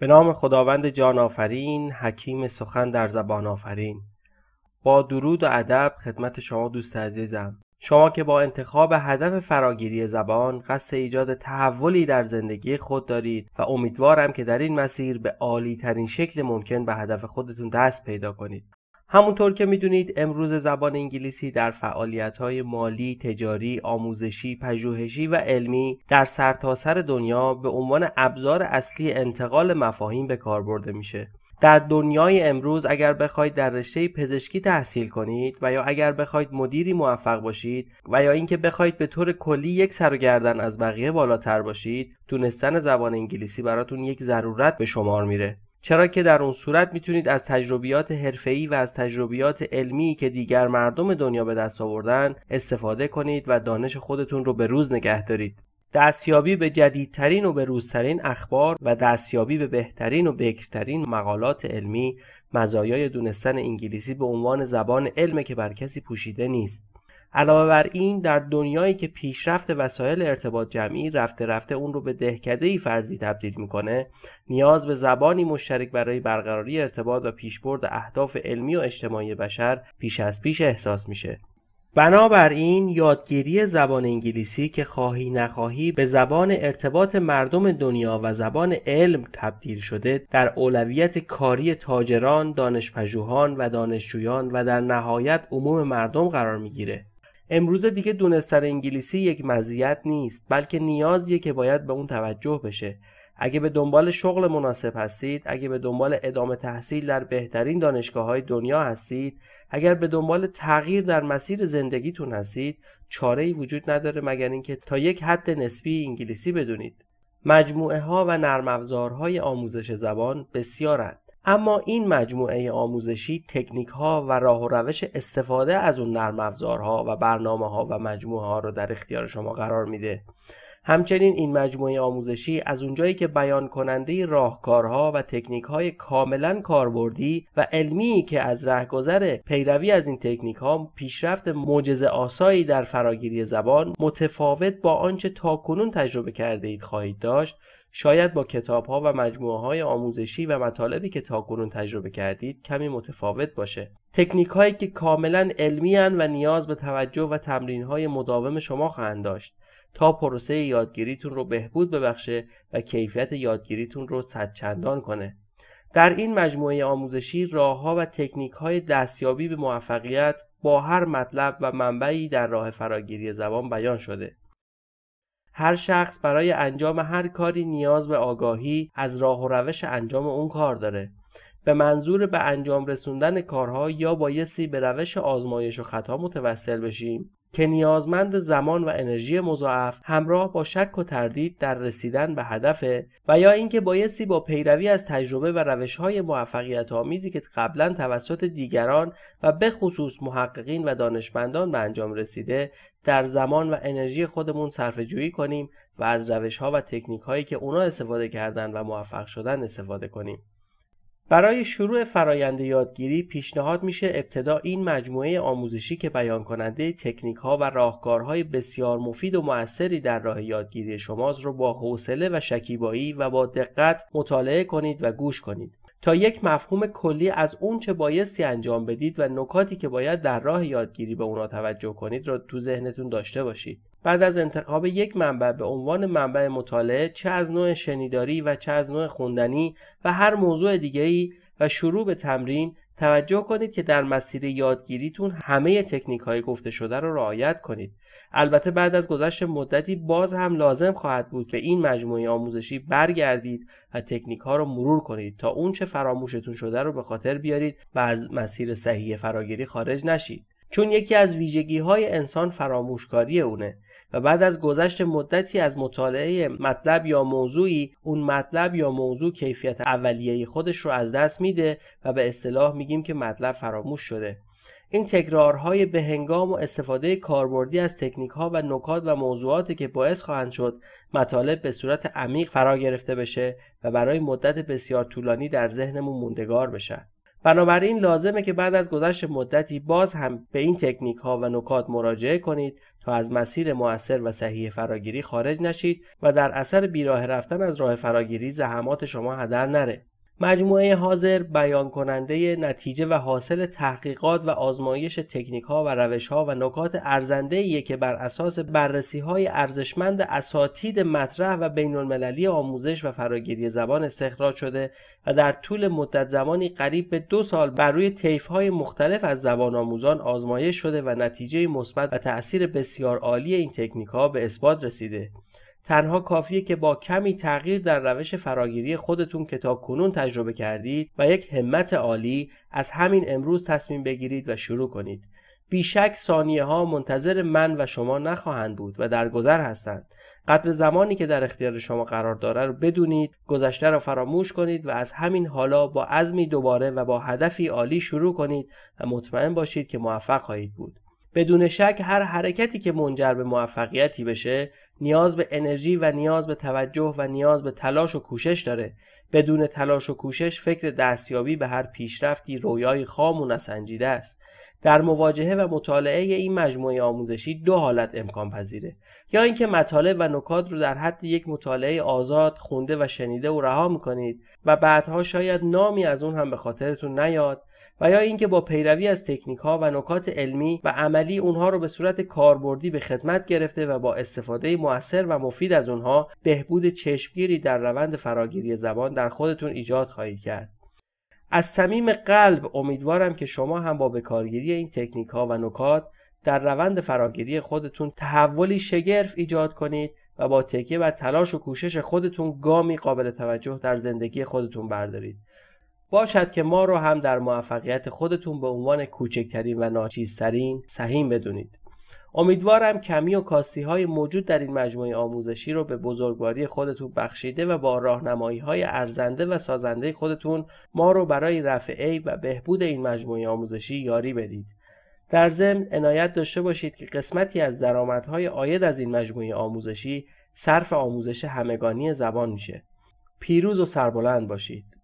به نام خداوند جان آفرین حکیم سخن در زبان آفرین با درود و ادب خدمت شما دوست عزیزم شما که با انتخاب هدف فراگیری زبان قصد ایجاد تحولی در زندگی خود دارید و امیدوارم که در این مسیر به عالی ترین شکل ممکن به هدف خودتون دست پیدا کنید همونطور که میدونید امروز زبان انگلیسی در فعالیت‌های مالی، تجاری، آموزشی، پژوهشی و علمی در سرتاسر سر دنیا به عنوان ابزار اصلی انتقال مفاهیم به کار برده میشه. در دنیای امروز اگر بخواید در رشته پزشکی تحصیل کنید و یا اگر بخواید مدیری موفق باشید و یا اینکه بخواید به طور کلی یک سر و گردن از بقیه بالاتر باشید، دونستن زبان انگلیسی براتون یک ضرورت به شمار میره. چرا که در اون صورت میتونید از تجربیات حرفه‌ای و از تجربیات علمی که دیگر مردم دنیا به دست آوردن استفاده کنید و دانش خودتون رو به روز نگه دارید. دستیابی به جدیدترین و به روزترین اخبار و دستیابی به بهترین و بکرترین مقالات علمی مزایای دونستن انگلیسی به عنوان زبان علم که بر کسی پوشیده نیست. علاوه بر این در دنیایی که پیشرفت وسایل ارتباط جمعی رفته رفته اون رو به دهکدهی فرضی تبدیل میکنه نیاز به زبانی مشترک برای برقراری ارتباط و پیشبرد اهداف علمی و اجتماعی بشر پیش از پیش احساس میشه بنابراین یادگیری زبان انگلیسی که خواهی نخواهی به زبان ارتباط مردم دنیا و زبان علم تبدیل شده در اولویت کاری تاجران، دانشپژوهان و دانشجویان و در نهایت عموم مردم قرار میگیره. امروز دیگه دونستن انگلیسی یک مزیت نیست بلکه نیازیه که باید به اون توجه بشه اگه به دنبال شغل مناسب هستید اگه به دنبال ادامه تحصیل در بهترین دانشگاه های دنیا هستید اگر به دنبال تغییر در مسیر زندگیتون هستید چاره ای وجود نداره مگر اینکه تا یک حد نسبی انگلیسی بدونید مجموعه ها و نرم افزارهای آموزش زبان بسیارند اما این مجموعه آموزشی تکنیک ها و راه و روش استفاده از اون نرم ها و برنامه ها و مجموعه ها رو در اختیار شما قرار میده همچنین این مجموعه آموزشی از اونجایی که بیان کننده راهکارها و تکنیک های کاملا کاربردی و علمی که از رهگذر پیروی از این تکنیک ها پیشرفت معجزه آسایی در فراگیری زبان متفاوت با آنچه تاکنون تجربه کرده اید خواهید داشت شاید با ها و مجموعه های آموزشی و مطالبی که تاکنون تجربه کردید کمی متفاوت باشه تکنیک هایی که کاملا علمی هن و نیاز به توجه و تمرین های مداوم شما خواهند داشت تا پروسه یادگیریتون رو بهبود ببخشه و کیفیت یادگیریتون رو صد چندان کنه در این مجموعه آموزشی راهها و تکنیک های دستیابی به موفقیت با هر مطلب و منبعی در راه فراگیری زبان بیان شده هر شخص برای انجام هر کاری نیاز به آگاهی از راه و روش انجام اون کار داره به منظور به انجام رسوندن کارها یا بایستی به روش آزمایش و خطا متوسل بشیم که نیازمند زمان و انرژی مضاعف همراه با شک و تردید در رسیدن به هدف و یا اینکه بایستی با پیروی از تجربه و های موفقیت آمیزی که قبلا توسط دیگران و به خصوص محققین و دانشمندان به انجام رسیده در زمان و انرژی خودمون صرف جویی کنیم و از ها و تکنیک هایی که اونا استفاده کردن و موفق شدن استفاده کنیم برای شروع فرایند یادگیری پیشنهاد میشه ابتدا این مجموعه آموزشی که بیان کننده تکنیک ها و راهکارهای بسیار مفید و موثری در راه یادگیری شماز رو با حوصله و شکیبایی و با دقت مطالعه کنید و گوش کنید. تا یک مفهوم کلی از اون چه بایستی انجام بدید و نکاتی که باید در راه یادگیری به اونا توجه کنید را تو ذهنتون داشته باشید بعد از انتخاب یک منبع به عنوان منبع مطالعه چه از نوع شنیداری و چه از نوع خوندنی و هر موضوع دیگری و شروع به تمرین توجه کنید که در مسیر یادگیریتون همه تکنیک های گفته شده رو رعایت کنید البته بعد از گذشت مدتی باز هم لازم خواهد بود به این مجموعه آموزشی برگردید و تکنیک ها رو مرور کنید تا اون چه فراموشتون شده رو به خاطر بیارید و از مسیر صحیح فراگیری خارج نشید چون یکی از ویژگی های انسان فراموشکاری اونه و بعد از گذشت مدتی از مطالعه مطلب یا موضوعی اون مطلب یا موضوع کیفیت اولیه خودش رو از دست میده و به اصطلاح میگیم که مطلب فراموش شده این تکرارهای هنگام و استفاده کاربردی از تکنیک ها و نکات و موضوعاتی که باعث خواهند شد مطالب به صورت عمیق فرا گرفته بشه و برای مدت بسیار طولانی در ذهنمون موندگار بشه بنابراین لازمه که بعد از گذشت مدتی باز هم به این تکنیک ها و نکات مراجعه کنید تا از مسیر موثر و صحیح فراگیری خارج نشید و در اثر بیراه رفتن از راه فراگیری زحمات شما هدر نره. مجموعه حاضر بیان کننده نتیجه و حاصل تحقیقات و آزمایش تکنیک ها و روش ها و نکات ارزنده که بر اساس بررسی های ارزشمند اساتید مطرح و بین المللی آموزش و فراگیری زبان استخراج شده و در طول مدت زمانی قریب به دو سال بر روی طیف های مختلف از زبان آموزان آزمایش شده و نتیجه مثبت و تأثیر بسیار عالی این تکنیک ها به اثبات رسیده تنها کافیه که با کمی تغییر در روش فراگیری خودتون که تا کنون تجربه کردید و یک همت عالی از همین امروز تصمیم بگیرید و شروع کنید. بیشک ثانیه ها منتظر من و شما نخواهند بود و در گذر هستند. قدر زمانی که در اختیار شما قرار داره رو بدونید، گذشته را فراموش کنید و از همین حالا با عزمی دوباره و با هدفی عالی شروع کنید و مطمئن باشید که موفق خواهید بود. بدون شک هر حرکتی که منجر به موفقیتی بشه نیاز به انرژی و نیاز به توجه و نیاز به تلاش و کوشش داره بدون تلاش و کوشش فکر دستیابی به هر پیشرفتی رویای خام و نسنجیده است در مواجهه و مطالعه این مجموعه آموزشی دو حالت امکان پذیره یا اینکه مطالب و نکات رو در حد یک مطالعه آزاد خونده و شنیده و رها میکنید و بعدها شاید نامی از اون هم به خاطرتون نیاد و یا اینکه با پیروی از تکنیک ها و نکات علمی و عملی اونها رو به صورت کاربردی به خدمت گرفته و با استفاده موثر و مفید از اونها بهبود چشمگیری در روند فراگیری زبان در خودتون ایجاد خواهید کرد از صمیم قلب امیدوارم که شما هم با بکارگیری این تکنیک ها و نکات در روند فراگیری خودتون تحولی شگرف ایجاد کنید و با تکیه بر تلاش و کوشش خودتون گامی قابل توجه در زندگی خودتون بردارید باشد که ما رو هم در موفقیت خودتون به عنوان کوچکترین و ناچیزترین سهیم بدونید امیدوارم کمی و کاستی های موجود در این مجموعه آموزشی رو به بزرگواری خودتون بخشیده و با راهنمایی های ارزنده و سازنده خودتون ما رو برای رفع عیب و بهبود این مجموعه آموزشی یاری بدید در ضمن عنایت داشته باشید که قسمتی از درآمدهای آید از این مجموعه آموزشی صرف آموزش همگانی زبان میشه پیروز و سربلند باشید